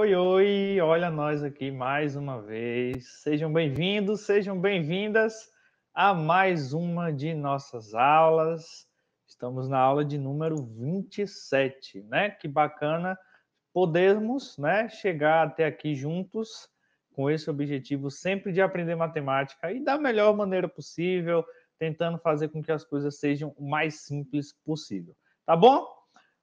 Oi, oi, olha nós aqui mais uma vez. Sejam bem-vindos, sejam bem-vindas a mais uma de nossas aulas. Estamos na aula de número 27, né? Que bacana podermos, né, chegar até aqui juntos com esse objetivo sempre de aprender matemática e da melhor maneira possível, tentando fazer com que as coisas sejam o mais simples possível. Tá bom?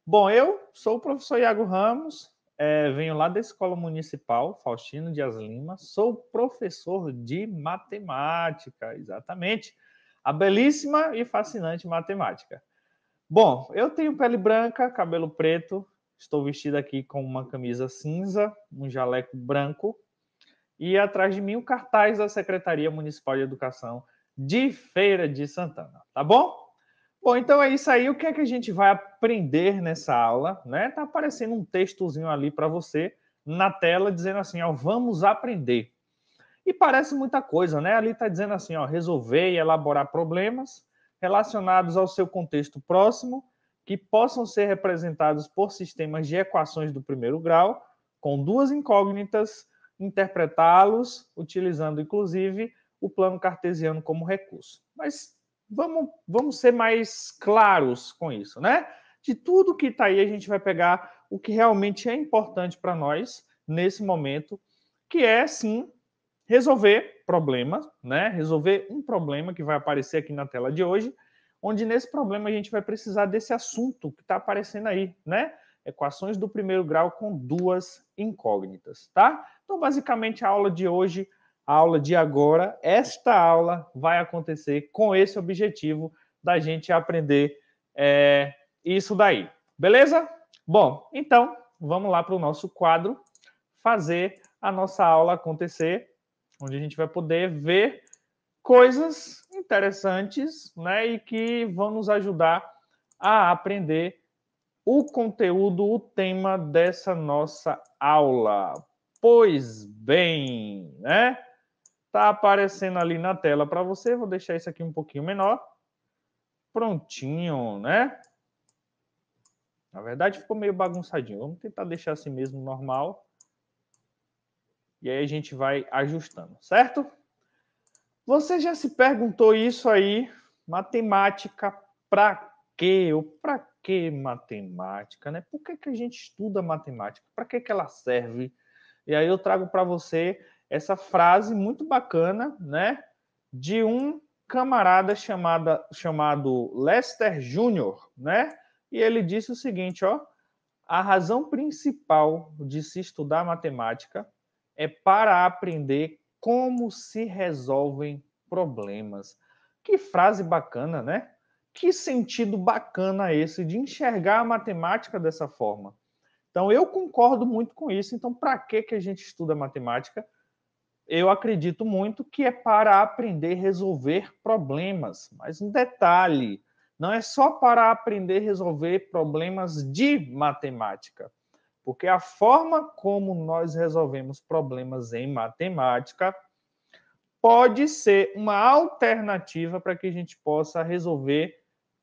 Bom, eu sou o professor Iago Ramos, é, venho lá da Escola Municipal Faustino Dias Lima, sou professor de matemática, exatamente. A belíssima e fascinante matemática. Bom, eu tenho pele branca, cabelo preto, estou vestido aqui com uma camisa cinza, um jaleco branco e atrás de mim o cartaz da Secretaria Municipal de Educação de Feira de Santana, tá bom? Bom, então é isso aí. O que é que a gente vai aprender nessa aula? Né? Tá aparecendo um textozinho ali para você na tela dizendo assim, ó, vamos aprender. E parece muita coisa, né? Ali está dizendo assim, ó, resolver e elaborar problemas relacionados ao seu contexto próximo que possam ser representados por sistemas de equações do primeiro grau com duas incógnitas, interpretá-los utilizando inclusive o plano cartesiano como recurso. Mas vamos, vamos ser mais claros com isso, né? De tudo que está aí, a gente vai pegar o que realmente é importante para nós nesse momento, que é sim resolver problemas, né? Resolver um problema que vai aparecer aqui na tela de hoje, onde nesse problema a gente vai precisar desse assunto que está aparecendo aí, né? Equações do primeiro grau com duas incógnitas, tá? Então, basicamente, a aula de hoje a aula de agora, esta aula vai acontecer com esse objetivo da gente aprender é, isso daí. Beleza? Bom, então vamos lá para o nosso quadro fazer a nossa aula acontecer, onde a gente vai poder ver coisas interessantes, né, e que vão nos ajudar a aprender o conteúdo, o tema dessa nossa aula. Pois bem, né? Está aparecendo ali na tela para você. Vou deixar isso aqui um pouquinho menor. Prontinho, né? Na verdade, ficou meio bagunçadinho. Vamos tentar deixar assim mesmo normal. E aí a gente vai ajustando, certo? Você já se perguntou isso aí? Matemática para quê? Ou para que matemática, né? Por que, que a gente estuda matemática? Para que, que ela serve? E aí eu trago para você essa frase muito bacana, né, de um camarada chamada, chamado Lester Júnior, né? E ele disse o seguinte, ó: a razão principal de se estudar matemática é para aprender como se resolvem problemas. Que frase bacana, né? Que sentido bacana esse de enxergar a matemática dessa forma. Então eu concordo muito com isso. Então para que que a gente estuda matemática? eu acredito muito que é para aprender a resolver problemas. Mas um detalhe, não é só para aprender a resolver problemas de matemática, porque a forma como nós resolvemos problemas em matemática pode ser uma alternativa para que a gente possa resolver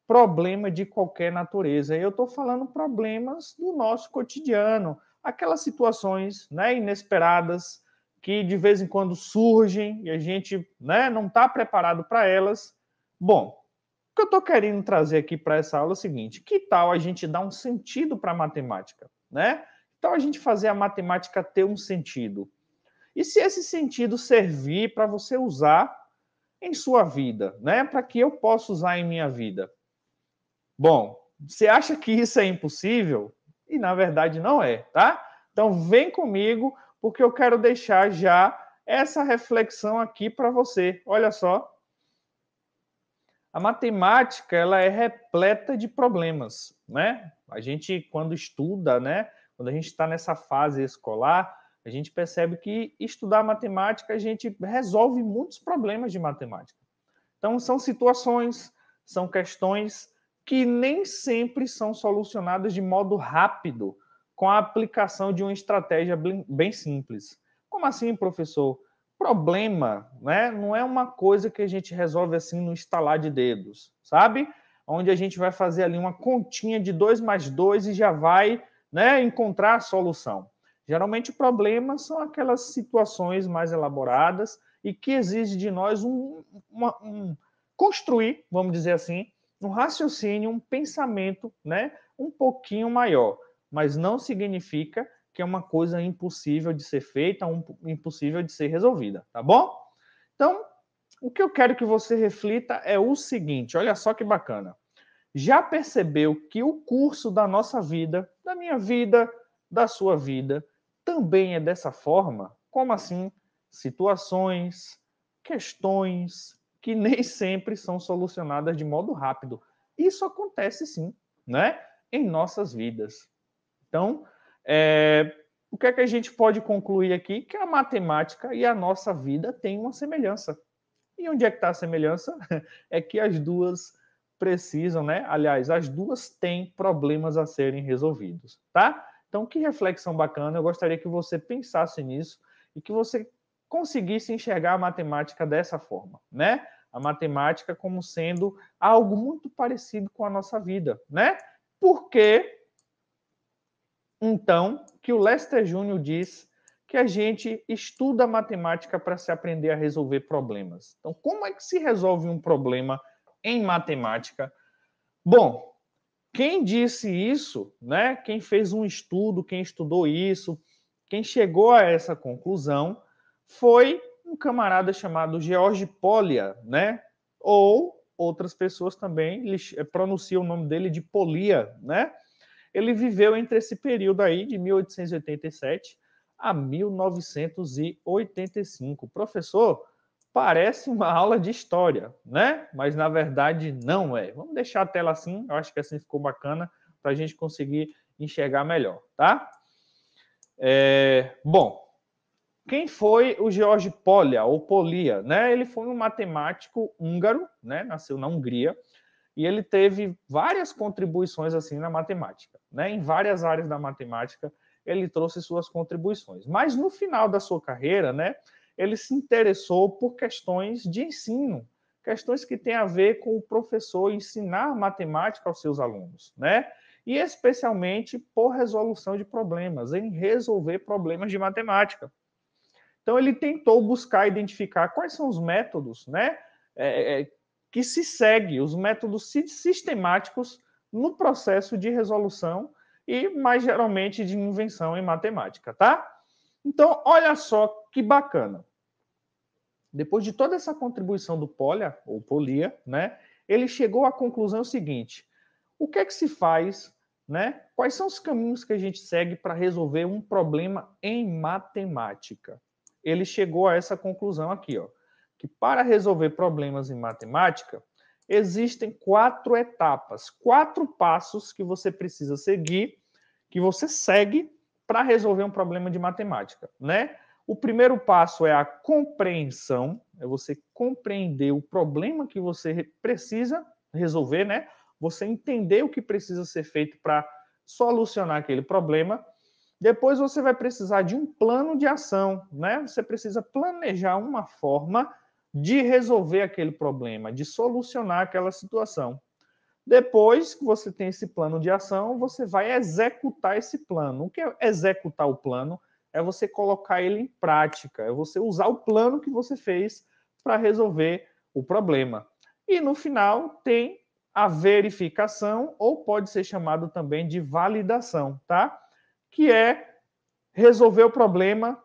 problema de qualquer natureza. Eu estou falando problemas do nosso cotidiano, aquelas situações né, inesperadas, que de vez em quando surgem e a gente né, não está preparado para elas. Bom, o que eu estou querendo trazer aqui para essa aula é o seguinte: que tal a gente dar um sentido para a matemática? Né? Então a gente fazer a matemática ter um sentido. E se esse sentido servir para você usar em sua vida, né? Para que eu possa usar em minha vida. Bom, você acha que isso é impossível? E na verdade não é, tá? Então vem comigo, porque eu quero deixar já essa reflexão aqui para você. Olha só. A matemática, ela é repleta de problemas, né? A gente quando estuda, né, quando a gente está nessa fase escolar, a gente percebe que estudar matemática a gente resolve muitos problemas de matemática. Então são situações, são questões que nem sempre são solucionadas de modo rápido, com a aplicação de uma estratégia bem simples. Como assim, professor? Problema, né? Não é uma coisa que a gente resolve assim no estalar de dedos, sabe? Onde a gente vai fazer ali uma continha de 2 mais 2 e já vai né, encontrar a solução. Geralmente, problemas são aquelas situações mais elaboradas e que exige de nós um, uma, um, construir, vamos dizer assim, um raciocínio, um pensamento, né, um pouquinho maior mas não significa que é uma coisa impossível de ser feita, um, impossível de ser resolvida, tá bom? Então, o que eu quero que você reflita é o seguinte: olha só que bacana. Já percebeu que o curso da nossa vida, da minha vida, da sua vida, também é dessa forma? Como assim? Situações, questões que nem sempre são solucionadas de modo rápido. Isso acontece sim, né? Em nossas vidas. Então, é, o que é que a gente pode concluir aqui? Que a matemática e a nossa vida têm uma semelhança. E onde é que está a semelhança? É que as duas precisam, né? Aliás, as duas têm problemas a serem resolvidos, tá? Então, que reflexão bacana. Eu gostaria que você pensasse nisso e que você conseguisse enxergar a matemática dessa forma, né? A matemática como sendo algo muito parecido com a nossa vida, né? Porque então, que o Lester Júnior diz que a gente estuda matemática para se aprender a resolver problemas. Então, como é que se resolve um problema em matemática? Bom, quem disse isso, né? Quem fez um estudo, quem estudou isso, quem chegou a essa conclusão foi um camarada chamado George Polia, né? Ou outras pessoas também eh, pronunciam o nome dele de Polia, né? ele viveu entre esse período aí de 1887 a 1985. Professor, parece uma aula de história, né? Mas na verdade não é. Vamos deixar a tela assim, eu acho que assim ficou bacana para a gente conseguir enxergar melhor, tá? É, bom, quem foi o George Polia, ou Polia, né? Ele foi um matemático húngaro, né? Nasceu na Hungria e ele teve várias contribuições assim na matemática, né? Em várias áreas da matemática ele trouxe suas contribuições. Mas no final da sua carreira, né, ele se interessou por questões de ensino, questões que têm a ver com o professor ensinar matemática aos seus alunos, né? E especialmente por resolução de problemas, em resolver problemas de matemática. Então ele tentou buscar identificar quais são os métodos, né? É, é que se segue os métodos sistemáticos no processo de resolução e mais geralmente de invenção em matemática, tá? Então, olha só que bacana. Depois de toda essa contribuição do Polia, ou Polia, né, ele chegou à conclusão seguinte: o que é que se faz, né? Quais são os caminhos que a gente segue para resolver um problema em matemática? Ele chegou a essa conclusão aqui, ó que para resolver problemas em matemática, existem quatro etapas, quatro passos que você precisa seguir, que você segue para resolver um problema de matemática, né? O primeiro passo é a compreensão, é você compreender o problema que você precisa resolver, né? Você entender o que precisa ser feito para solucionar aquele problema. Depois você vai precisar de um plano de ação, né? Você precisa planejar uma forma de resolver aquele problema, de solucionar aquela situação. Depois que você tem esse plano de ação, você vai executar esse plano. O que é executar o plano? É você colocar ele em prática, é você usar o plano que você fez para resolver o problema. E no final tem a verificação, ou pode ser chamado também de validação, tá? Que é resolver o problema,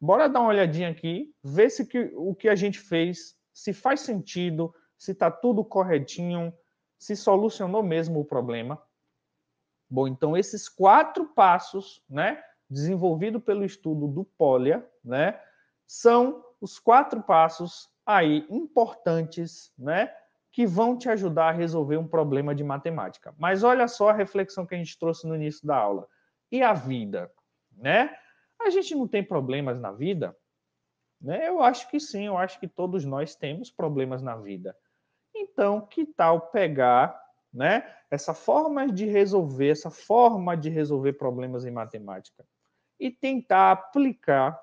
bora dar uma olhadinha aqui, ver se que, o que a gente fez, se faz sentido, se está tudo corretinho, se solucionou mesmo o problema. Bom, então esses quatro passos, né, desenvolvido pelo estudo do Polia, né, são os quatro passos aí importantes, né, que vão te ajudar a resolver um problema de matemática. Mas olha só a reflexão que a gente trouxe no início da aula. E a vida, né? A gente não tem problemas na vida? Né? Eu acho que sim, eu acho que todos nós temos problemas na vida. Então, que tal pegar né, essa forma de resolver, essa forma de resolver problemas em matemática e tentar aplicar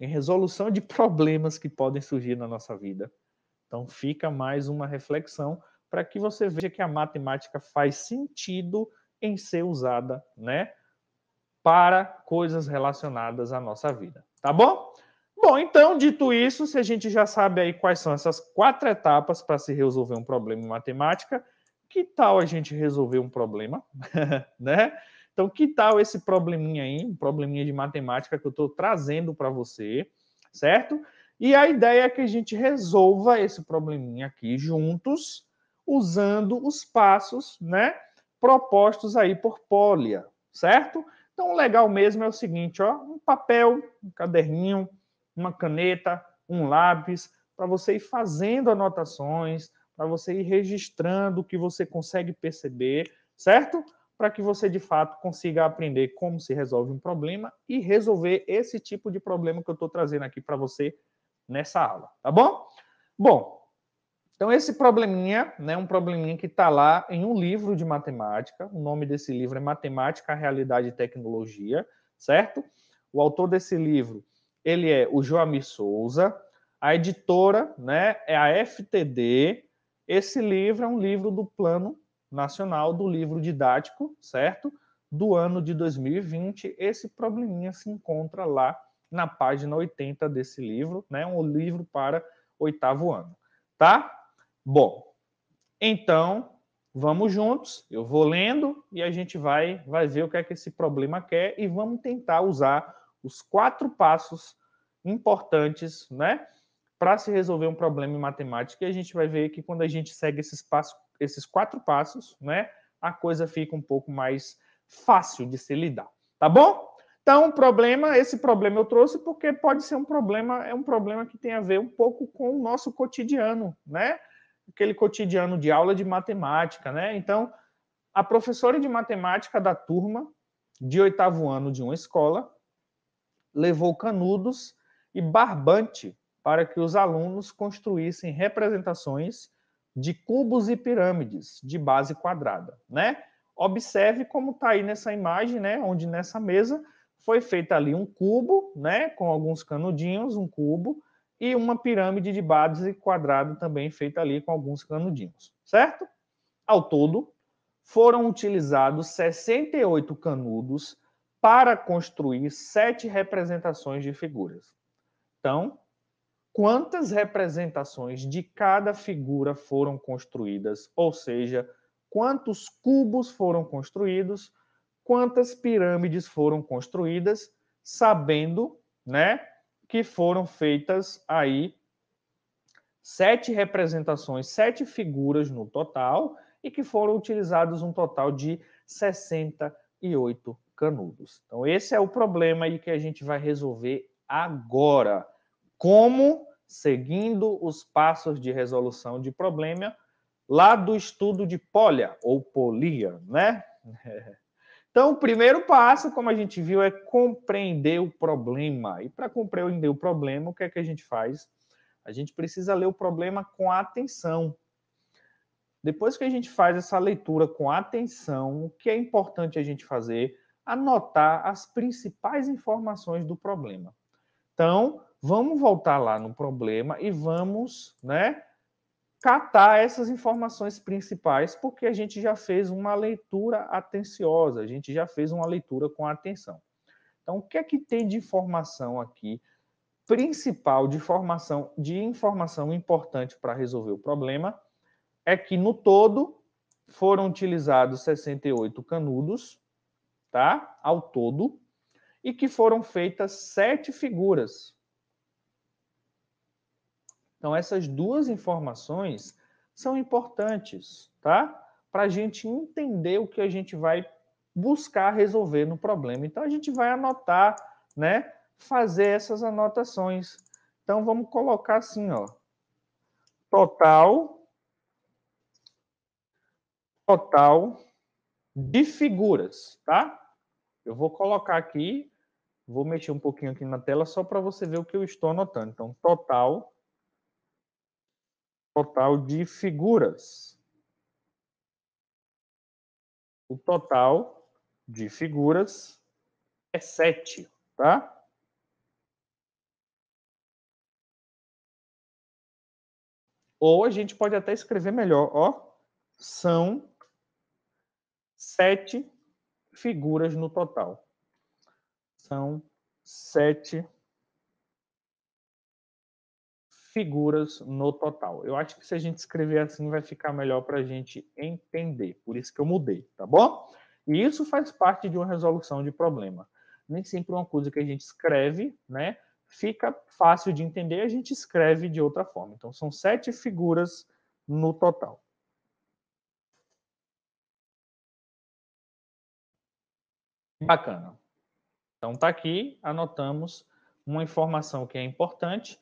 em resolução de problemas que podem surgir na nossa vida? Então, fica mais uma reflexão para que você veja que a matemática faz sentido em ser usada, né? para coisas relacionadas à nossa vida, tá bom? Bom, então, dito isso, se a gente já sabe aí quais são essas quatro etapas para se resolver um problema em matemática, que tal a gente resolver um problema, né? Então, que tal esse probleminha aí, um probleminha de matemática que eu estou trazendo para você, certo? E a ideia é que a gente resolva esse probleminha aqui juntos, usando os passos, né, propostos aí por Polia, certo? Então, o legal mesmo é o seguinte, ó, um papel, um caderninho, uma caneta, um lápis, para você ir fazendo anotações, para você ir registrando o que você consegue perceber, certo? Para que você de fato consiga aprender como se resolve um problema e resolver esse tipo de problema que eu estou trazendo aqui para você nessa aula, tá bom? Bom, então, esse probleminha, né, um probleminha que está lá em um livro de matemática, o nome desse livro é Matemática, Realidade e Tecnologia, certo? O autor desse livro, ele é o Joamir Souza, a editora, né, é a FTD, esse livro é um livro do Plano Nacional do Livro Didático, certo? Do ano de 2020, esse probleminha se encontra lá na página 80 desse livro, né, um livro para oitavo ano, tá? Bom, então vamos juntos, eu vou lendo e a gente vai, vai ver o que é que esse problema quer e vamos tentar usar os quatro passos importantes, né? Para se resolver um problema em matemática, e a gente vai ver que quando a gente segue esses, passos, esses quatro passos, né? A coisa fica um pouco mais fácil de se lidar, tá bom? Então, o problema, esse problema eu trouxe porque pode ser um problema, é um problema que tem a ver um pouco com o nosso cotidiano, né? aquele cotidiano de aula de matemática, né? Então, a professora de matemática da turma de oitavo ano de uma escola levou canudos e barbante para que os alunos construíssem representações de cubos e pirâmides de base quadrada, né? Observe como está aí nessa imagem, né? Onde nessa mesa foi feito ali um cubo, né? Com alguns canudinhos, um cubo e uma pirâmide de base quadrada também feita ali com alguns canudinhos, certo? Ao todo, foram utilizados 68 canudos para construir sete representações de figuras. Então, quantas representações de cada figura foram construídas, ou seja, quantos cubos foram construídos, quantas pirâmides foram construídas, sabendo, né, que foram feitas aí sete representações, sete figuras no total, e que foram utilizados um total de 68 canudos. Então, esse é o problema aí que a gente vai resolver agora. Como, seguindo os passos de resolução de problema lá do estudo de polia ou polia, né? Então, o primeiro passo, como a gente viu, é compreender o problema. E para compreender o problema, o que é que a gente faz? A gente precisa ler o problema com atenção. Depois que a gente faz essa leitura com atenção, o que é importante a gente fazer? Anotar as principais informações do problema. Então, vamos voltar lá no problema e vamos, né, catar essas informações principais, porque a gente já fez uma leitura atenciosa, a gente já fez uma leitura com atenção. Então, o que é que tem de informação aqui, principal de informação, de informação importante para resolver o problema, é que no todo foram utilizados 68 canudos, tá? Ao todo, e que foram feitas sete figuras, então, essas duas informações são importantes, tá? Para a gente entender o que a gente vai buscar resolver no problema. Então, a gente vai anotar, né? Fazer essas anotações. Então, vamos colocar assim, ó. Total. Total de figuras, tá? Eu vou colocar aqui, vou mexer um pouquinho aqui na tela só para você ver o que eu estou anotando. Então, total total de figuras. O total de figuras é 7, tá? Ou a gente pode até escrever melhor, ó. São sete figuras no total. São sete figuras figuras no total. Eu acho que se a gente escrever assim vai ficar melhor para a gente entender. Por isso que eu mudei, tá bom? E isso faz parte de uma resolução de problema. Nem sempre uma coisa que a gente escreve, né, fica fácil de entender, a gente escreve de outra forma. Então são sete figuras no total. Bacana. Então tá aqui, anotamos uma informação que é importante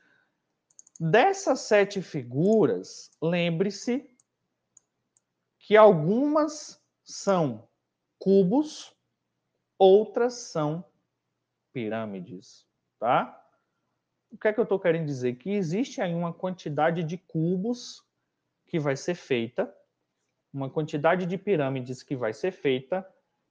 Dessas sete figuras, lembre-se que algumas são cubos, outras são pirâmides, tá? O que é que eu estou querendo dizer? Que existe aí uma quantidade de cubos que vai ser feita, uma quantidade de pirâmides que vai ser feita,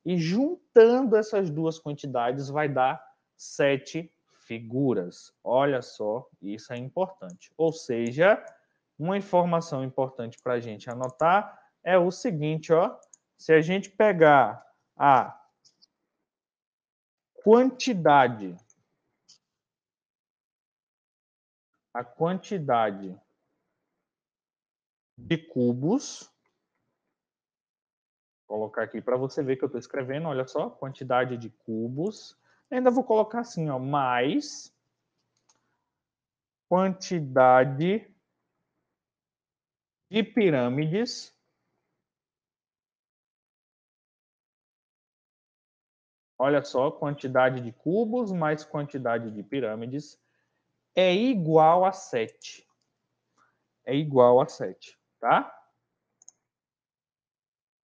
e juntando essas duas quantidades vai dar sete figuras. Olha só, isso é importante. Ou seja, uma informação importante para a gente anotar é o seguinte, ó. Se a gente pegar a quantidade, a quantidade de cubos, vou colocar aqui para você ver que eu estou escrevendo, olha só, quantidade de cubos Ainda vou colocar assim, ó, mais quantidade de pirâmides Olha só, quantidade de cubos mais quantidade de pirâmides é igual a 7. É igual a 7, tá?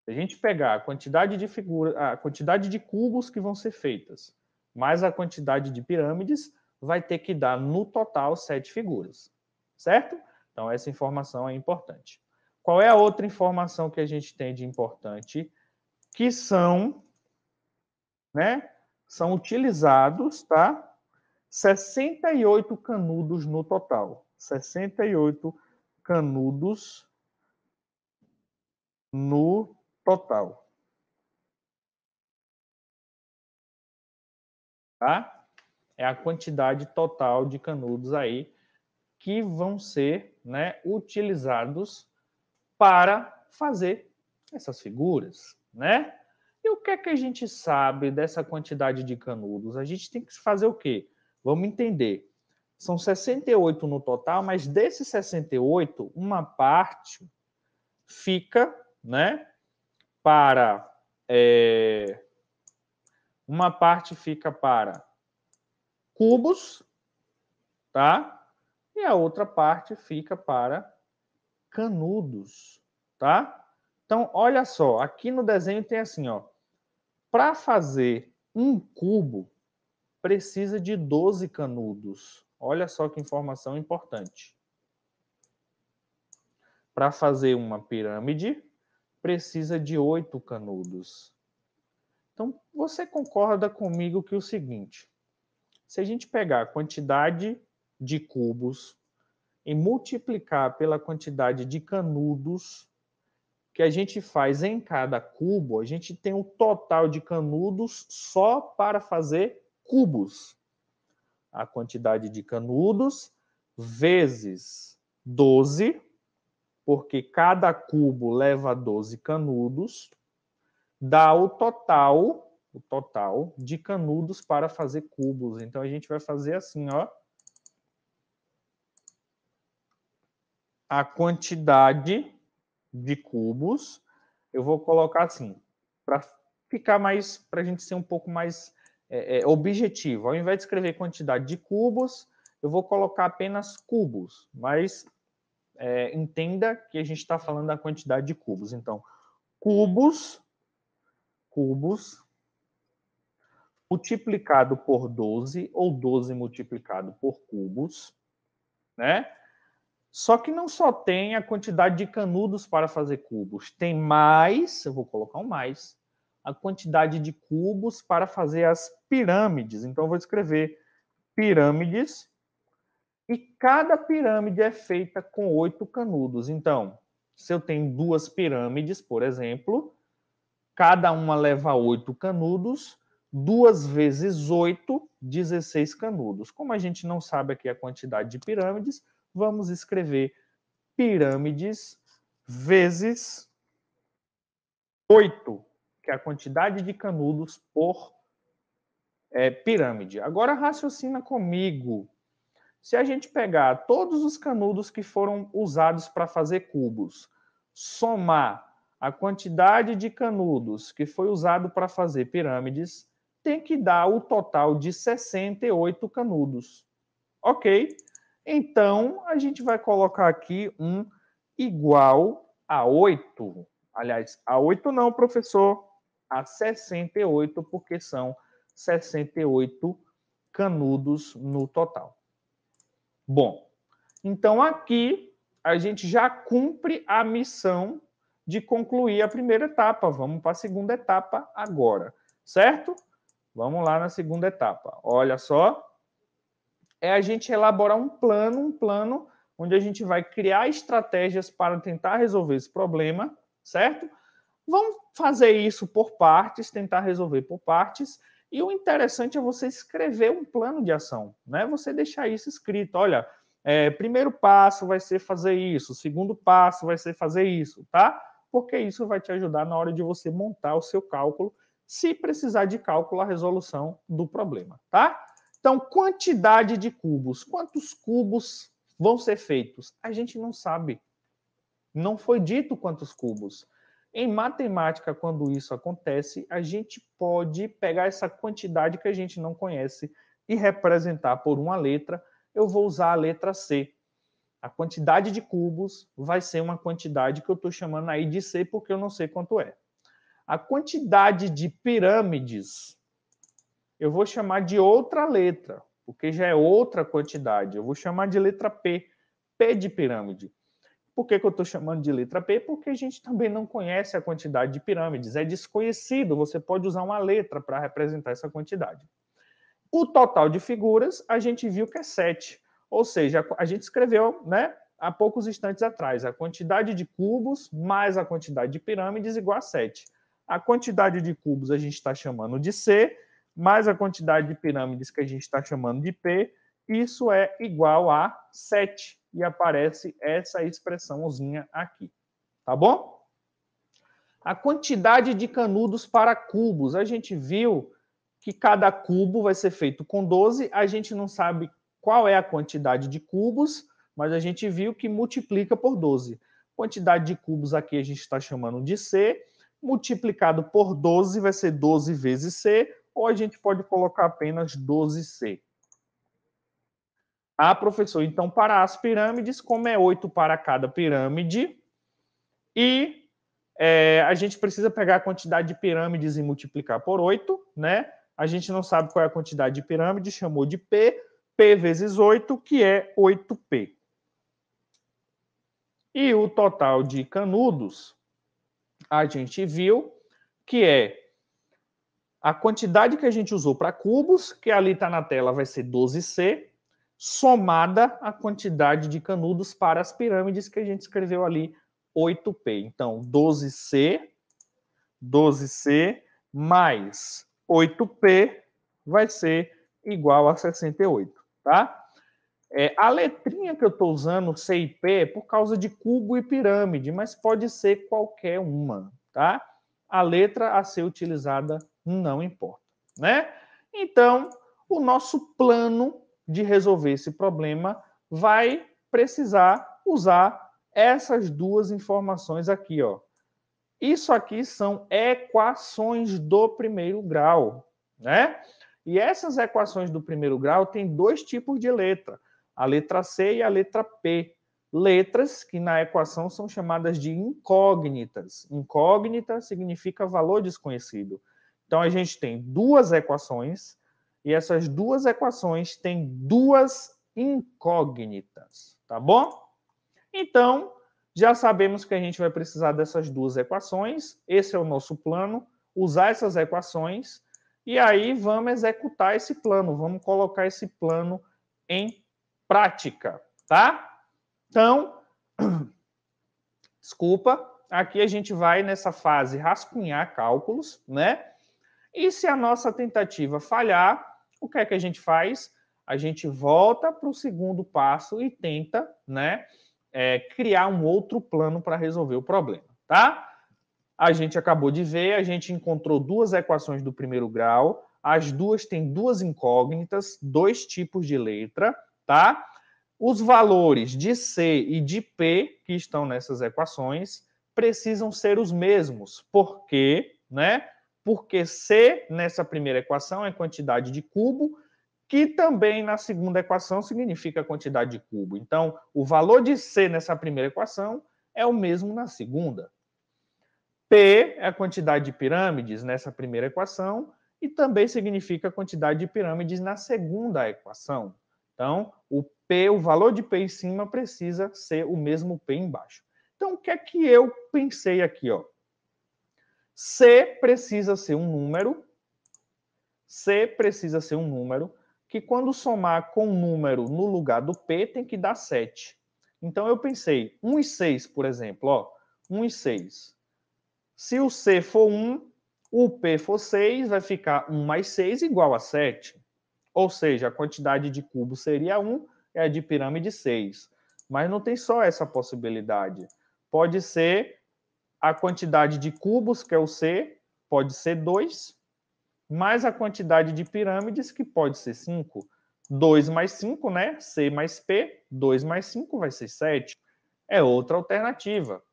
Se a gente pegar a quantidade de figura, a quantidade de cubos que vão ser feitas mais a quantidade de pirâmides, vai ter que dar no total sete figuras, certo? Então, essa informação é importante. Qual é a outra informação que a gente tem de importante? Que são, né? São utilizados, tá? 68 canudos no total. 68 canudos no total. tá? É a quantidade total de canudos aí que vão ser né, utilizados para fazer essas figuras, né? E o que é que a gente sabe dessa quantidade de canudos? A gente tem que fazer o quê? Vamos entender. São 68 no total, mas desses 68, uma parte fica, né, para é, uma parte fica para cubos, tá? E a outra parte fica para canudos, tá? Então, olha só, aqui no desenho tem assim, ó. Para fazer um cubo, precisa de 12 canudos. Olha só que informação importante. Para fazer uma pirâmide, precisa de oito canudos. Então, você concorda comigo que é o seguinte: se a gente pegar a quantidade de cubos e multiplicar pela quantidade de canudos que a gente faz em cada cubo, a gente tem um total de canudos só para fazer cubos. A quantidade de canudos vezes 12, porque cada cubo leva 12 canudos, dá o total, o total de canudos para fazer cubos. Então a gente vai fazer assim, ó. A quantidade de cubos, eu vou colocar assim, para ficar mais, para a gente ser um pouco mais é, é, objetivo. Ao invés de escrever quantidade de cubos, eu vou colocar apenas cubos, mas é, entenda que a gente está falando da quantidade de cubos. Então, cubos cubos multiplicado por 12 ou 12 multiplicado por cubos, né? Só que não só tem a quantidade de canudos para fazer cubos, tem mais, eu vou colocar um mais, a quantidade de cubos para fazer as pirâmides. Então eu vou escrever pirâmides e cada pirâmide é feita com oito canudos. Então, se eu tenho duas pirâmides, por exemplo, Cada uma leva oito canudos, duas vezes oito, 16 canudos. Como a gente não sabe aqui a quantidade de pirâmides, vamos escrever pirâmides vezes 8, que é a quantidade de canudos por é, pirâmide. Agora raciocina comigo. Se a gente pegar todos os canudos que foram usados para fazer cubos, somar a quantidade de canudos que foi usado para fazer pirâmides tem que dar o total de 68 canudos. Ok? Então, a gente vai colocar aqui um igual a 8. Aliás, a 8 não, professor. A 68, porque são 68 canudos no total. Bom, então aqui a gente já cumpre a missão de concluir a primeira etapa. Vamos para a segunda etapa agora, certo? Vamos lá na segunda etapa. Olha só. É a gente elaborar um plano, um plano onde a gente vai criar estratégias para tentar resolver esse problema, certo? Vamos fazer isso por partes, tentar resolver por partes. E o interessante é você escrever um plano de ação, né? Você deixar isso escrito. Olha, é, primeiro passo vai ser fazer isso, segundo passo vai ser fazer isso, tá? porque isso vai te ajudar na hora de você montar o seu cálculo, se precisar de cálculo, a resolução do problema, tá? Então, quantidade de cubos. Quantos cubos vão ser feitos? A gente não sabe. Não foi dito quantos cubos. Em matemática, quando isso acontece, a gente pode pegar essa quantidade que a gente não conhece e representar por uma letra. Eu vou usar a letra C. A quantidade de cubos vai ser uma quantidade que eu estou chamando aí de C, porque eu não sei quanto é. A quantidade de pirâmides, eu vou chamar de outra letra, porque já é outra quantidade. Eu vou chamar de letra P, P de pirâmide. Por que, que eu estou chamando de letra P? Porque a gente também não conhece a quantidade de pirâmides, é desconhecido. Você pode usar uma letra para representar essa quantidade. O total de figuras, a gente viu que é 7. Ou seja, a gente escreveu né, há poucos instantes atrás, a quantidade de cubos mais a quantidade de pirâmides igual a 7. A quantidade de cubos a gente está chamando de C, mais a quantidade de pirâmides que a gente está chamando de P, isso é igual a 7. E aparece essa expressãozinha aqui. Tá bom? A quantidade de canudos para cubos. A gente viu que cada cubo vai ser feito com 12, a gente não sabe qual é a quantidade de cubos, mas a gente viu que multiplica por 12. Quantidade de cubos aqui a gente está chamando de C, multiplicado por 12 vai ser 12 vezes C, ou a gente pode colocar apenas 12C. Ah, professor, então para as pirâmides, como é 8 para cada pirâmide, e é, a gente precisa pegar a quantidade de pirâmides e multiplicar por 8, né? A gente não sabe qual é a quantidade de pirâmides, chamou de P, P vezes 8, que é 8P. E o total de canudos, a gente viu que é a quantidade que a gente usou para cubos, que ali está na tela, vai ser 12C, somada a quantidade de canudos para as pirâmides que a gente escreveu ali 8P. Então, 12C, 12C mais 8P vai ser igual a 68 tá? É, a letrinha que eu estou usando, CIP, é por causa de cubo e pirâmide, mas pode ser qualquer uma, tá? A letra a ser utilizada não importa, né? Então, o nosso plano de resolver esse problema vai precisar usar essas duas informações aqui, ó. Isso aqui são equações do primeiro grau, né? E essas equações do primeiro grau têm dois tipos de letra, a letra C e a letra P. Letras que na equação são chamadas de incógnitas. Incógnita significa valor desconhecido. Então a gente tem duas equações e essas duas equações têm duas incógnitas, tá bom? Então, já sabemos que a gente vai precisar dessas duas equações. Esse é o nosso plano, usar essas equações e aí vamos executar esse plano, vamos colocar esse plano em prática, tá? Então, desculpa, aqui a gente vai nessa fase rascunhar cálculos, né? E se a nossa tentativa falhar, o que é que a gente faz? A gente volta para o segundo passo e tenta, né, é, criar um outro plano para resolver o problema, tá? a gente acabou de ver, a gente encontrou duas equações do primeiro grau, as duas têm duas incógnitas, dois tipos de letra, tá? Os valores de C e de P que estão nessas equações precisam ser os mesmos, porque, né? Porque C nessa primeira equação é quantidade de cubo, que também na segunda equação significa quantidade de cubo. Então, o valor de C nessa primeira equação é o mesmo na segunda. P é a quantidade de pirâmides nessa primeira equação e também significa a quantidade de pirâmides na segunda equação. Então, o P, o valor de P em cima precisa ser o mesmo P embaixo. Então, o que é que eu pensei aqui, ó? C precisa ser um número. C precisa ser um número que quando somar com um número no lugar do P tem que dar 7. Então eu pensei, 1 e 6, por exemplo, ó, 1 e 6. Se o C for 1, o P for 6, vai ficar 1 mais 6 igual a 7. Ou seja, a quantidade de cubos seria 1, é a de pirâmide 6. Mas não tem só essa possibilidade. Pode ser a quantidade de cubos, que é o C, pode ser 2, mais a quantidade de pirâmides, que pode ser 5. 2 mais 5, né? C mais P, 2 mais 5 vai ser 7. É outra alternativa.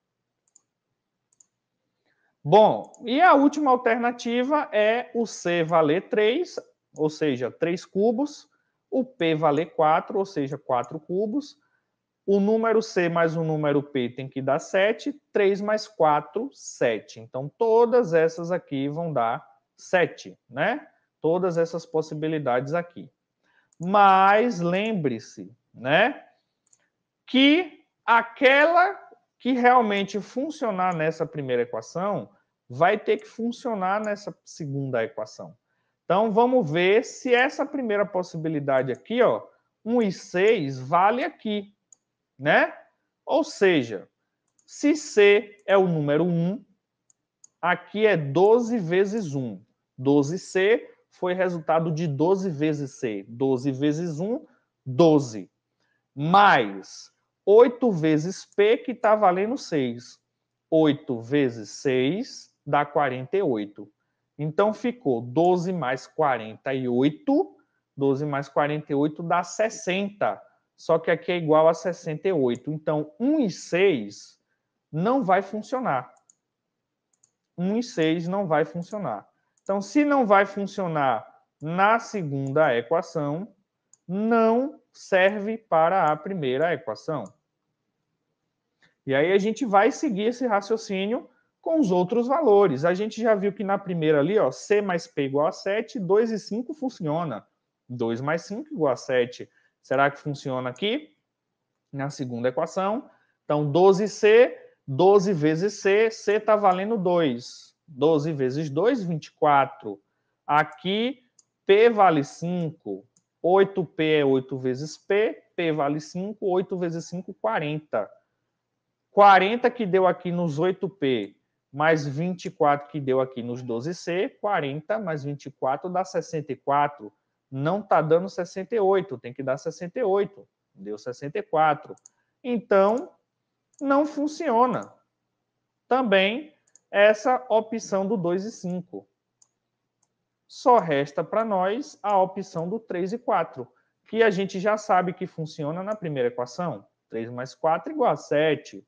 Bom, e a última alternativa é o C valer 3, ou seja, 3 cubos, o P valer 4, ou seja, 4 cubos, o número C mais o número P tem que dar 7, 3 mais 4, 7. Então, todas essas aqui vão dar 7, né? Todas essas possibilidades aqui. Mas lembre-se, né, que aquela que realmente funcionar nessa primeira equação vai ter que funcionar nessa segunda equação. Então vamos ver se essa primeira possibilidade aqui, ó, 1 e 6 vale aqui, né? Ou seja, se C é o número 1, aqui é 12 vezes 1. 12C foi resultado de 12 vezes C. 12 vezes 1, 12. Mais 8 vezes P, que está valendo 6. 8 vezes 6 dá 48. Então ficou 12 mais 48, 12 mais 48 dá 60. Só que aqui é igual a 68. Então 1 e 6 não vai funcionar. 1 e 6 não vai funcionar. Então se não vai funcionar na segunda equação, não serve para a primeira equação. E aí a gente vai seguir esse raciocínio com os outros valores. A gente já viu que na primeira ali, ó, C mais P igual a 7, 2 e 5 funciona. 2 mais 5 igual a 7. Será que funciona aqui? Na segunda equação. Então, 12C, 12 vezes C, C está valendo 2. 12 vezes 2, 24. Aqui, P vale 5. 8P é 8 vezes P, P vale 5, 8 vezes 5, 40. 40 que deu aqui nos 8P, mais 24 que deu aqui nos 12C, 40 mais 24 dá 64. Não está dando 68, tem que dar 68. Deu 64. Então, não funciona. Também essa opção do 2 e 5. Só resta para nós a opção do 3 e 4, que a gente já sabe que funciona na primeira equação. 3 mais 4 é igual a 7.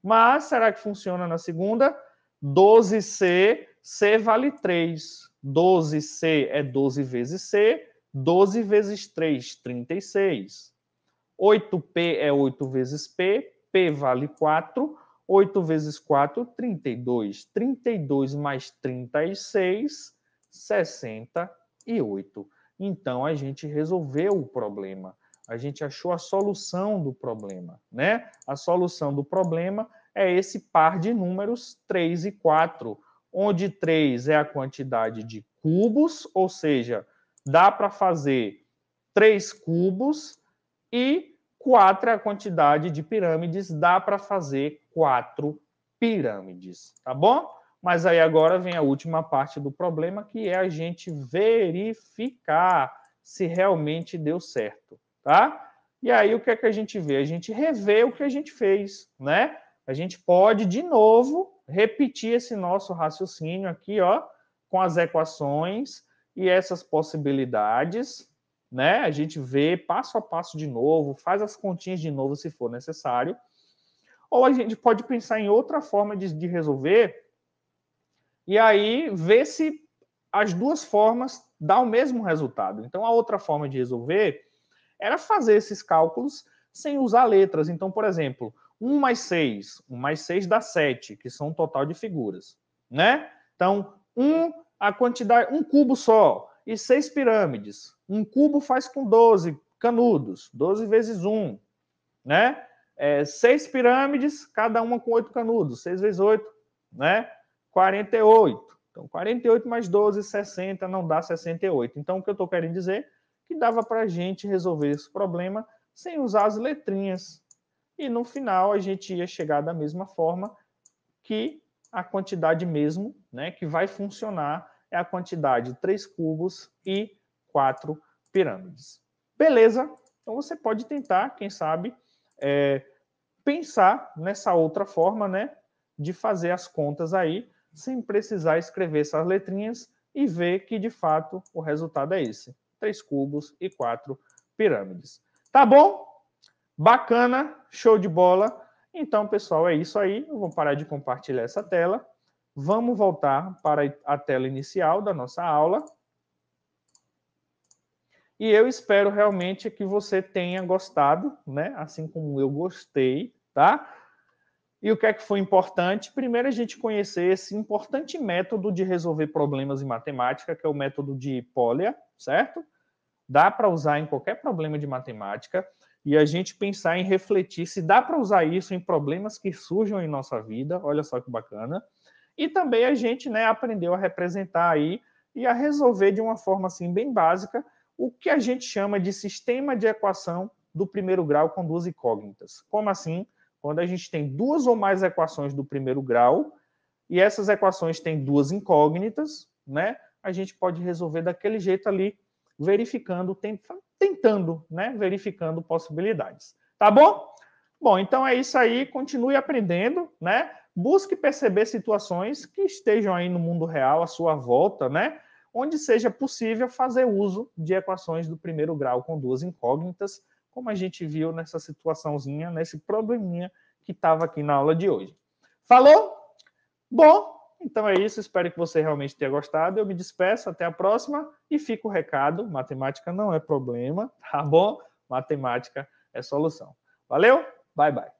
Mas será que funciona na segunda? Não. 12C, C vale 3. 12C é 12 vezes C, 12 vezes 3, 36. 8P é 8 vezes P, P vale 4, 8 vezes 4, 32. 32 mais 36, 68. Então a gente resolveu o problema. A gente achou a solução do problema, né? A solução do problema é esse par de números 3 e 4, onde 3 é a quantidade de cubos, ou seja, dá para fazer 3 cubos e 4 é a quantidade de pirâmides, dá para fazer 4 pirâmides, tá bom? Mas aí agora vem a última parte do problema, que é a gente verificar se realmente deu certo, tá? E aí o que é que a gente vê? A gente revê o que a gente fez, né? a gente pode, de novo, repetir esse nosso raciocínio aqui, ó, com as equações e essas possibilidades, né? A gente vê passo a passo de novo, faz as continhas de novo se for necessário. Ou a gente pode pensar em outra forma de, de resolver e aí ver se as duas formas dão o mesmo resultado. Então, a outra forma de resolver era fazer esses cálculos sem usar letras. Então, por exemplo, 1 mais 6. 1 mais 6 dá 7, que são o total de figuras, né? Então, 1, a quantidade, um cubo só e seis pirâmides. Um cubo faz com 12 canudos, 12 vezes 1, né? É, seis pirâmides, cada uma com oito canudos, 6 vezes 8, né? 48. Então, 48 mais 12, 60, não dá 68. Então, o que eu estou querendo dizer é que dava para a gente resolver esse problema sem usar as letrinhas, e no final a gente ia chegar da mesma forma que a quantidade mesmo, né, que vai funcionar é a quantidade 3 cubos e 4 pirâmides. Beleza? Então você pode tentar, quem sabe, é, pensar nessa outra forma, né, de fazer as contas aí, sem precisar escrever essas letrinhas e ver que de fato o resultado é esse: 3 cubos e 4 pirâmides. Tá bom? Bacana, show de bola. Então, pessoal, é isso aí. Eu vou parar de compartilhar essa tela. Vamos voltar para a tela inicial da nossa aula. E eu espero realmente que você tenha gostado, né? Assim como eu gostei, tá? E o que é que foi importante? Primeiro, a gente conhecer esse importante método de resolver problemas em matemática, que é o método de Polya, certo? Dá para usar em qualquer problema de matemática e a gente pensar em refletir se dá para usar isso em problemas que surjam em nossa vida. Olha só que bacana. E também a gente né, aprendeu a representar aí e a resolver de uma forma assim bem básica o que a gente chama de sistema de equação do primeiro grau com duas incógnitas. Como assim? Quando a gente tem duas ou mais equações do primeiro grau e essas equações têm duas incógnitas, né? A gente pode resolver daquele jeito ali, verificando, tentando, né? Verificando possibilidades. Tá bom? Bom, então é isso aí. Continue aprendendo, né? Busque perceber situações que estejam aí no mundo real, à sua volta, né? Onde seja possível fazer uso de equações do primeiro grau com duas incógnitas, como a gente viu nessa situaçãozinha, nesse probleminha que estava aqui na aula de hoje. Falou? Bom, então é isso, espero que você realmente tenha gostado. Eu me despeço, até a próxima e fica o recado: matemática não é problema, tá bom? Matemática é solução. Valeu, bye bye.